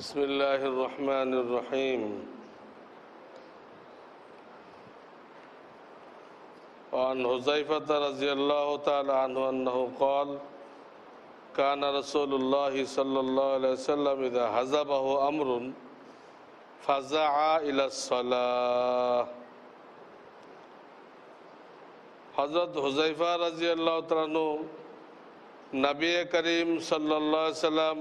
بسم الله الرحمن الرحيم وعن حذيفة رضي الله تعالى عنه أنه قال كان رسول الله صلى الله عليه وسلم إذا هزبه أمر فزع إلى الصلاة হজরত হুজাইফা রাজিয়াল্লাহ তালানু নবী করিম সাল্লা সাল্লাম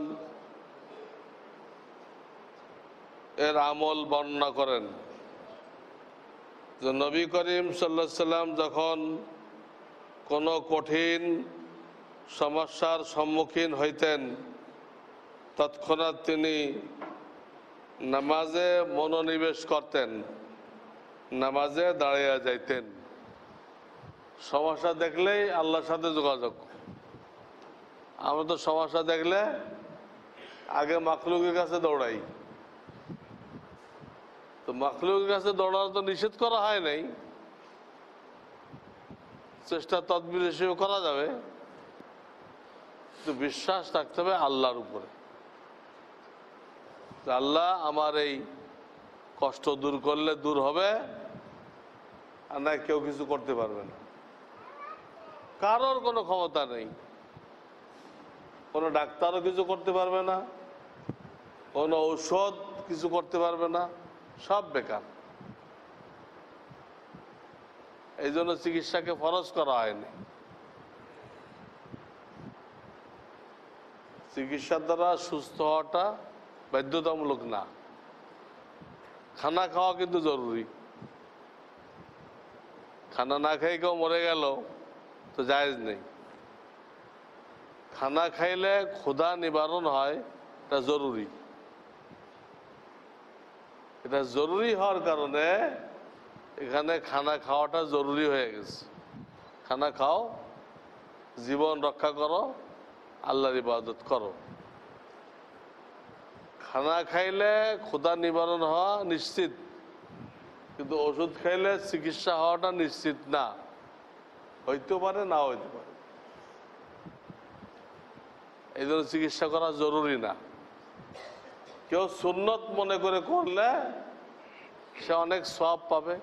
এর আমল বর্ণনা করেন নবী করিম সাল্লা সাল্লাম যখন কোনো কঠিন সমস্যার সম্মুখীন হইতেন তৎক্ষণাৎ তিনি নামাজে মনোনিবেশ করতেন নামাজে দাঁড়িয়ে যাইতেন সমস্যা দেখলেই আল্লাহর সাথে যোগাযোগ আমরা তো সমস্যা দেখলে আগে মাকলুকের কাছে দৌড়াই তো মাখলুকের কাছে দৌড়ানো তো নিষেধ করা হয় নাই চেষ্টা তদবির হিসেবে করা যাবে কিন্তু বিশ্বাস থাকতে হবে আল্লাহর উপরে আল্লাহ আমার এই কষ্ট দূর করলে দূর হবে আর না কেউ কিছু করতে পারবে না কারোর কোনো ক্ষমতা নেই কোনো ডাক্তারও কিছু করতে পারবে না কোনো ঔষধ কিছু করতে পারবে না সব বেকার এই জন্য চিকিৎসাকে ফরজ করা হয়নি চিকিৎসার দ্বারা সুস্থ হওয়াটা বাধ্যতামূলক না খানা খাওয়া কিন্তু জরুরি খানা না খেয়ে কেউ মরে গেল তো জায়জ নেই খানা খাইলে ক্ষুধা নিবারণ হয় এটা জরুরি এটা জরুরি হওয়ার কারণে এখানে খানা খাওয়াটা জরুরি হয়ে গেছে খানা খাও জীবন রক্ষা করো আল্লাহর ইবাদত করো খানা খাইলে ক্ষুদা নিবারণ হওয়া নিশ্চিত কিন্তু ওষুধ খাইলে চিকিৎসা হওয়াটা নিশ্চিত না হইতে পারে না হইতে পারে এই জন্য চিকিৎসা করা জরুরি না কেউ সুন্নত মনে করে করলে সে অনেক সব পাবে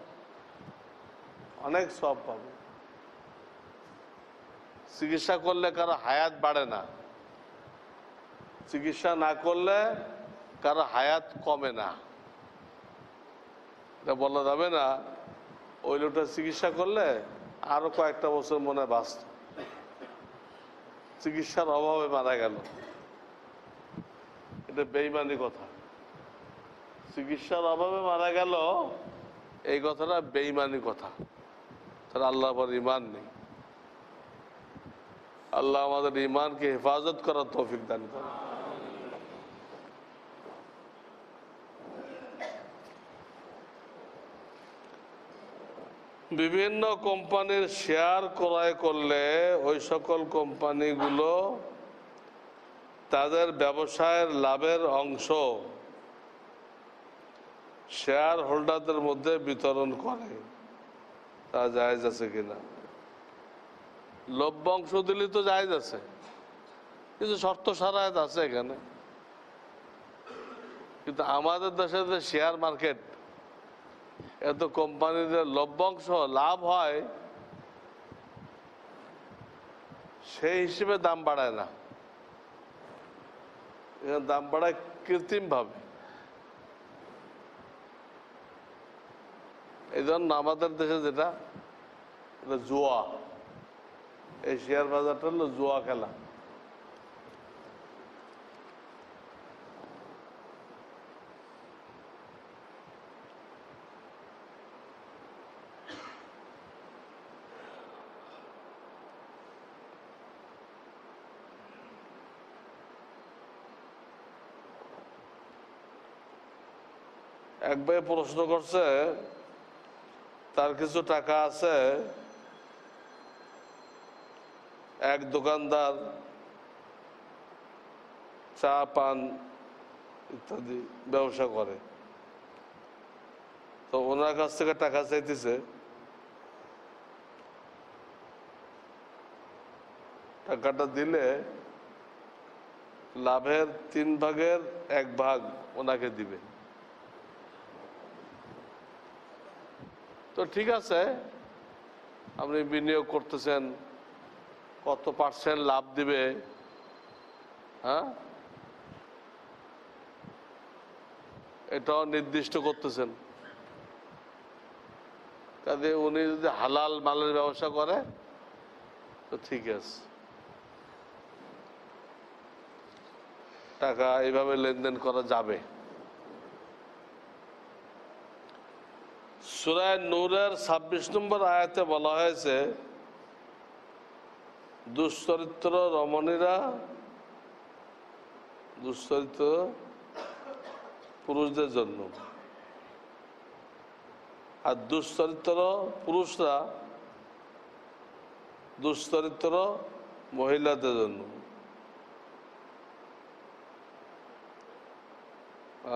অনেক সব পাবে চিকিৎসা করলে কারো হায়াত বাড়ে না চিকিৎসা না করলে কারো হায়াত কমে না এটা বলা যাবে না ওই লোকটা চিকিৎসা করলে আরো কয়েকটা বছর মনে বাঁচত চিকিৎসার অভাবে মারা গেল এটা বেইমানি কথা চিকিৎসার অভাবে মারা গেল এই কথাটা বেইমানি কথা তার আল্লাহ আবার ইমান নেই আল্লাহ আমাদের ইমানকে হেফাজত করার তৌফিক দান করে বিভিন্ন কোম্পানির শেয়ার ক্রয় করলে ওই সকল কোম্পানিগুলো তাদের ব্যবসায়ের লাভের অংশ শেয়ার হোল্ডারদের মধ্যে বিতরণ করে তা জায়জ আছে কিনা অংশ দিলে তো জায়জ আছে কিন্তু শর্ত সারায়ত আছে এখানে কিন্তু আমাদের দেশে যে শেয়ার মার্কেট এত কোম্পানির লভ্যাংশ লাভ হয় সেই হিসেবে দাম বাড়ায় না দাম বাড়ায় কৃত্রিমভাবে এই জন্য আমাদের দেশে যেটা জুয়া এই শেয়ার বাজারটা হলো জুয়া খেলা এক ভাই প্রশ্ন করছে তার কিছু টাকা আছে এক দোকানদার চা পান ইত্যাদি ব্যবসা করে তো ওনার কাছ থেকে টাকা চাইতেছে টাকাটা দিলে লাভের তিন ভাগের এক ভাগ ওনাকে দিবে তো ঠিক আছে আপনি বিনিয়োগ করতেছেন কত পার্সেন্ট লাভ দিবে হ্যাঁ এটাও নির্দিষ্ট করতেছেন কাজে উনি যদি হালাল মালের ব্যবসা করে তো ঠিক আছে টাকা এইভাবে লেনদেন করা যাবে সুরায় নূরের ছাব্বিশ নম্বর আয়াতে বলা হয়েছে দুশ্চরিত্র রমণীরা দুশ্চরিত্র পুরুষদের জন্য আর দুশ্চরিত্র পুরুষরা দুশ্চরিত্র মহিলাদের জন্য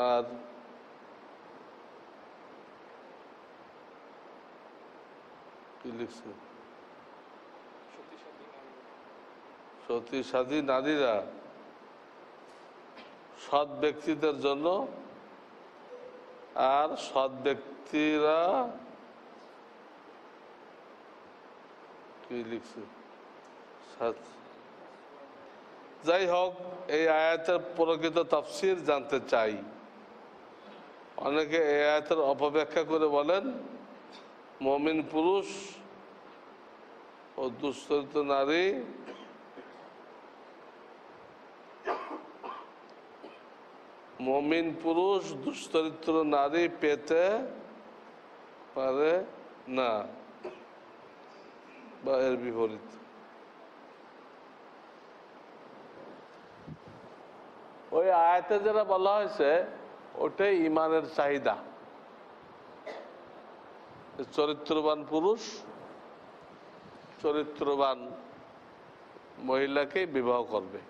আর লিখছে সতীসাধী নারীরা সৎ ব্যক্তিদের জন্য আর সৎ ব্যক্তিরা কি লিখছে যাই হোক এই আয়াতের প্রকৃত তফসির জানতে চাই অনেকে এই আয়াতের অপব্যাখ্যা করে বলেন মমিন পুরুষ ও দুশ্চরিত নারী মমিন পুরুষ দুশ্চরিত্র নারী পেতে পারে না বা এর বিপরীত ওই আয়াতে যারা বলা হয়েছে ওটাই ইমানের চাহিদা চরিত্রবান পুরুষ চরিত্রবান মহিলাকে বিবাহ করবে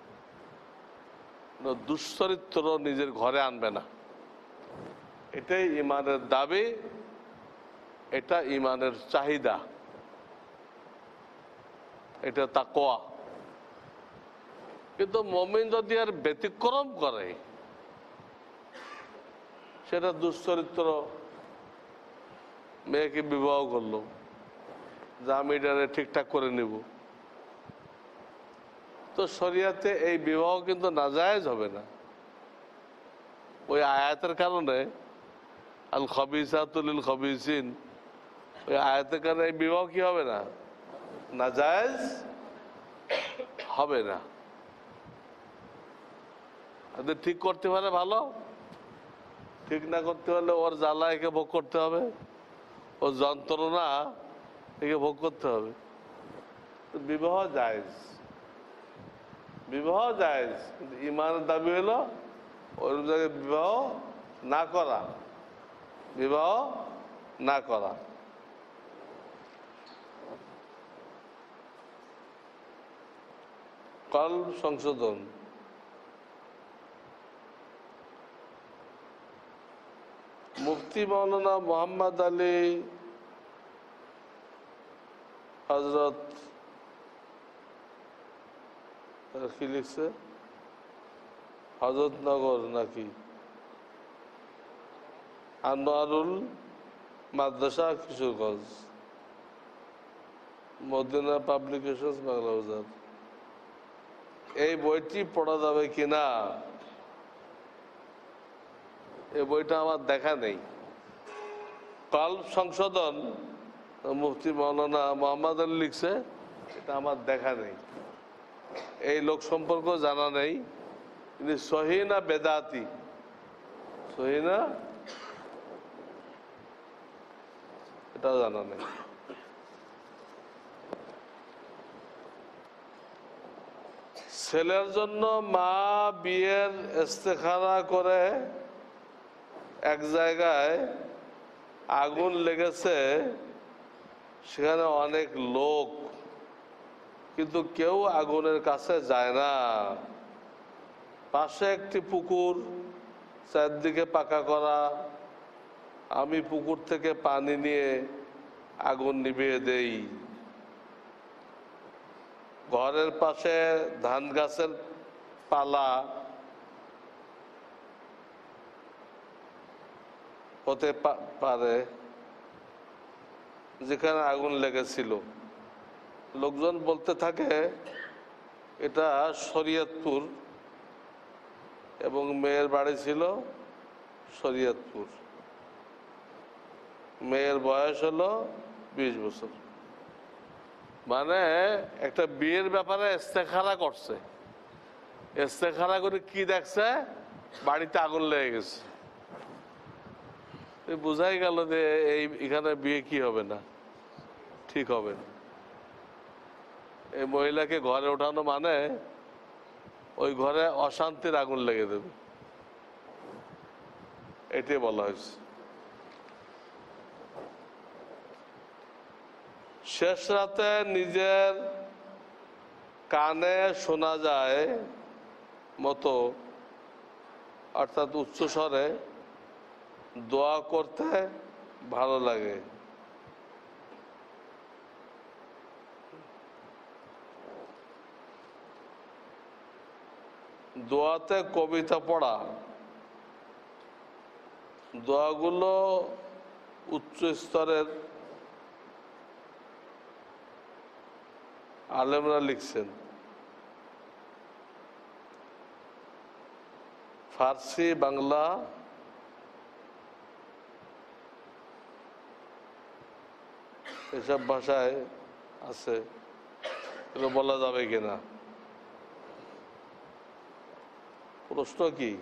দুশ্চরিত্র নিজের ঘরে আনবে না এটাই ইমানের দাবি এটা ইমানের চাহিদা এটা কোয়া কিন্তু মমিন যদি আর ব্যতিক্রম করে সেটা দুশ্চরিত্র মেয়েকে বিবাহ করলো যে আমি এটা ঠিকঠাক করে নিব তো শরিয়াতে এই বিবাহ কিন্তু নাজায়জ হবে না ওই আয়াতের কারণে আল খবিসাতুল খবিসিন ওই আয়াতের কারণে এই বিবাহ কি হবে না নাজায়জ হবে না আচ্ছা, ঠিক করতে পারে ভালো ঠিক না করতে পারলে ওর জ্বালা একে ভোগ করতে হবে ও যন্ত্রণা থেকে ভোগ করতে হবে বিবাহ জায়জ বিবাহ জায়জ কিন্তু ইমানের দাবি হলো ওই জায়গায় বিবাহ না করা বিবাহ না করা কল সংশোধন মুফতি মৌলানা মোহাম্মদ আলী হজরত কি লিখছে হজরতনগর নাকি আনোয়ারুল মাদ্রাসা কিশোরগঞ্জ মদিনা পাবলিকেশন বাংলা বাজার এই বইটি পড়া যাবে কিনা এই বইটা আমার দেখা নেই কল সংশোধন মুফতি মৌলানা মোহাম্মদ আলী লিখছে এটা আমার দেখা নেই এই লোক সম্পর্ক জানা নেই তিনি সহিনা বেদাতি সহিনা এটাও জানা নেই ছেলের জন্য মা বিয়ের ইস্তেখারা করে এক জায়গায় আগুন লেগেছে সেখানে অনেক লোক কিন্তু কেউ আগুনের কাছে যায় না পাশে একটি পুকুর চারদিকে পাকা করা আমি পুকুর থেকে পানি নিয়ে আগুন নিভিয়ে দেই ঘরের পাশে ধান গাছের পালা হতে পারে যেখানে আগুন লেগেছিল লোকজন বলতে থাকে এটা শরীয়তপুর এবং মেয়ের বাড়ি ছিল শরীয়তপুর মেয়ের বয়স হলো বিশ বছর মানে একটা বিয়ের ব্যাপারে এস্তেখারা করছে এস্তেখারা করে কি দেখছে বাড়িতে আগুন লেগে গেছে বোঝাই গেল যে এই এখানে বিয়ে কি হবে না ঠিক হবে না এই মহিলাকে ঘরে ওঠানো মানে ওই ঘরে অশান্তির আগুন লেগে দেবে এটাই বলা হয়েছে শেষ রাতে নিজের কানে শোনা যায় মতো অর্থাৎ উচ্চস্বরে দোয়া করতে ভালো লাগে দোয়াতে কবিতা পড়া দোয়াগুলো উচ্চ স্তরের আলেমরা লিখছেন ফার্সি বাংলা এসব ভাষায় আছে এগুলো বলা যাবে কিনা প্রশ্ন কি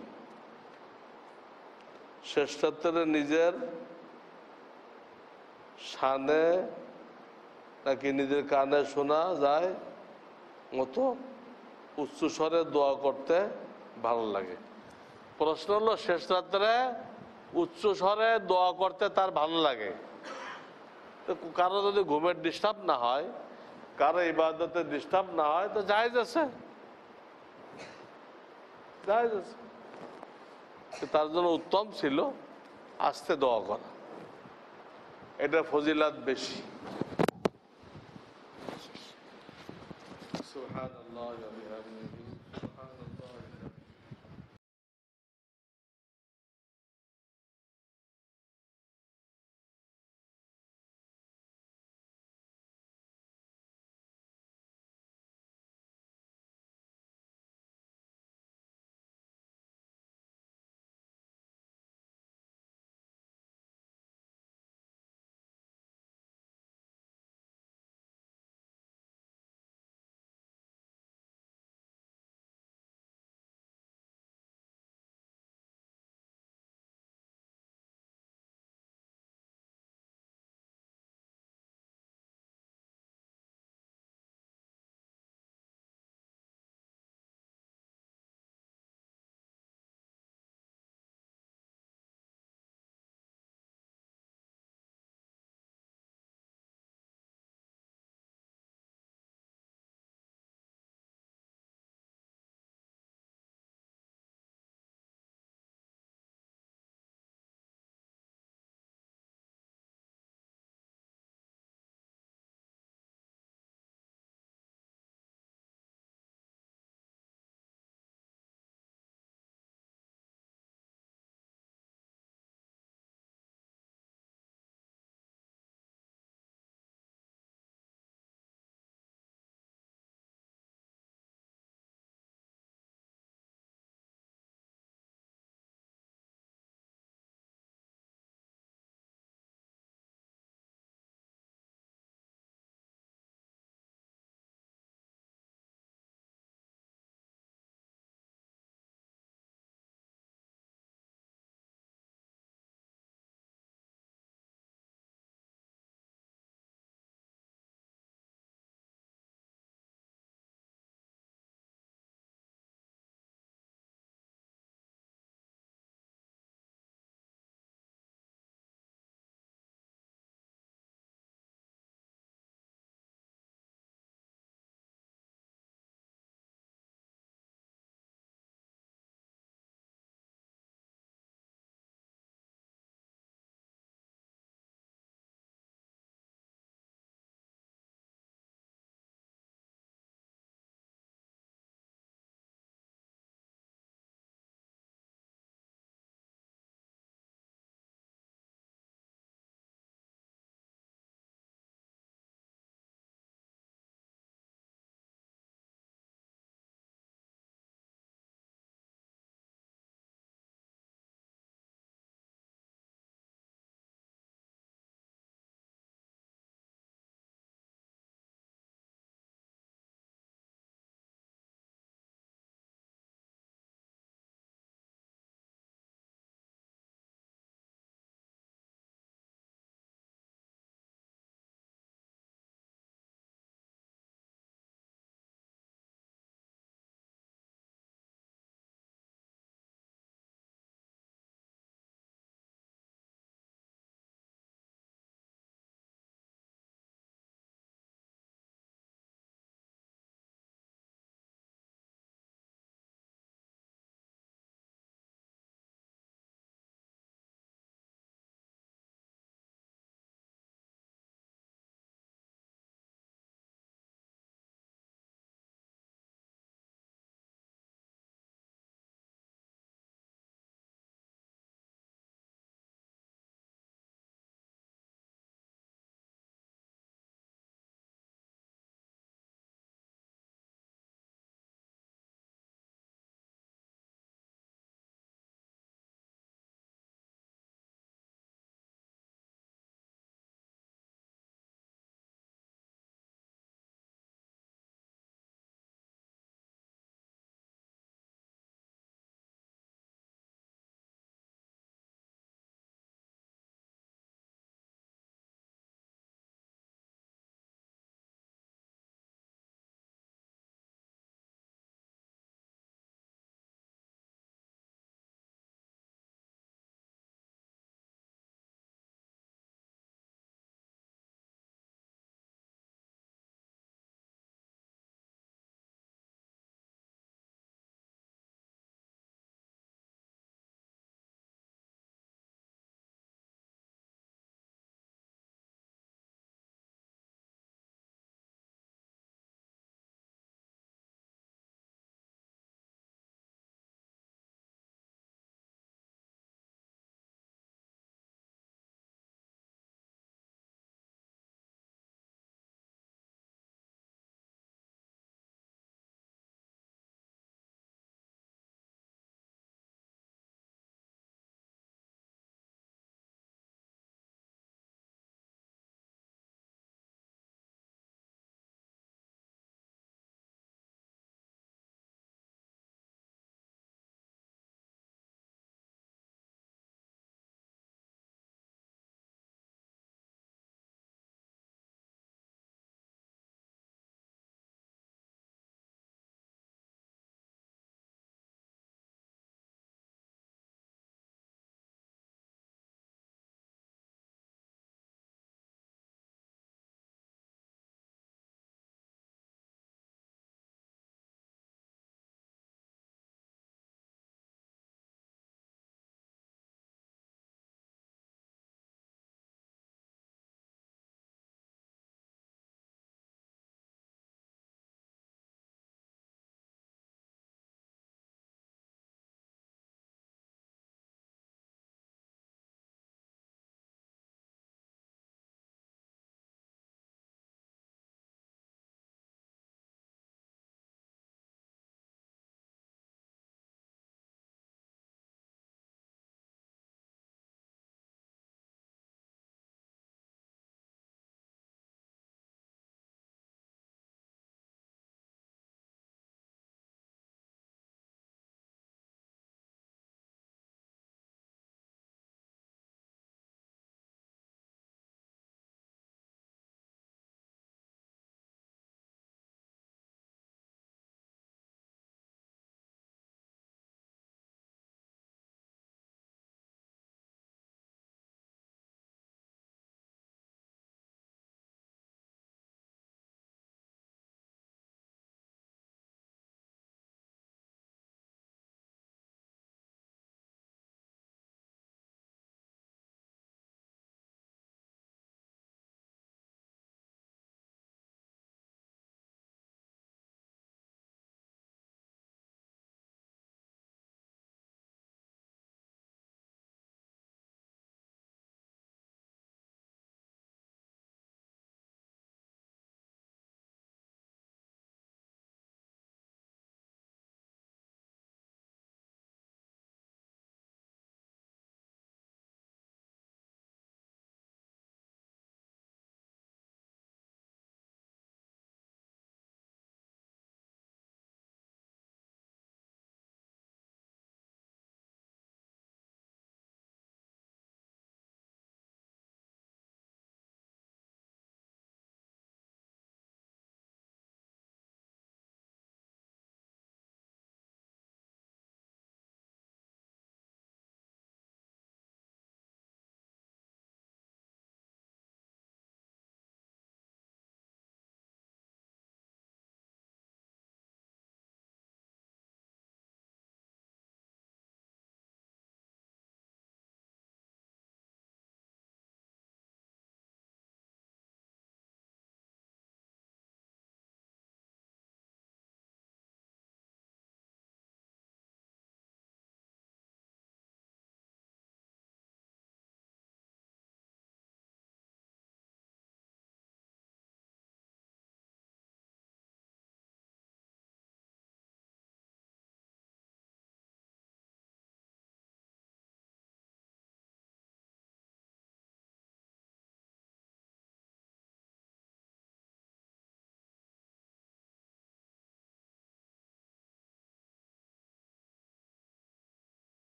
শ্রেষ্ঠত্বের নিজের সানে নাকি নিজের কানে শোনা যায় মতো উচ্চস্বরে দোয়া করতে ভালো লাগে প্রশ্ন হলো শেষ রাত্রে উচ্চস্বরে দোয়া করতে তার ভালো লাগে তো কারো যদি ঘুমের ডিস্টার্ব না হয় কারো ইবাদতে ডিস্টার্ব না হয় তো জায়জ আছে আছে তার জন্য উত্তম ছিল আসতে দোয়া করা এটা ফজিলাত বেশি সুহান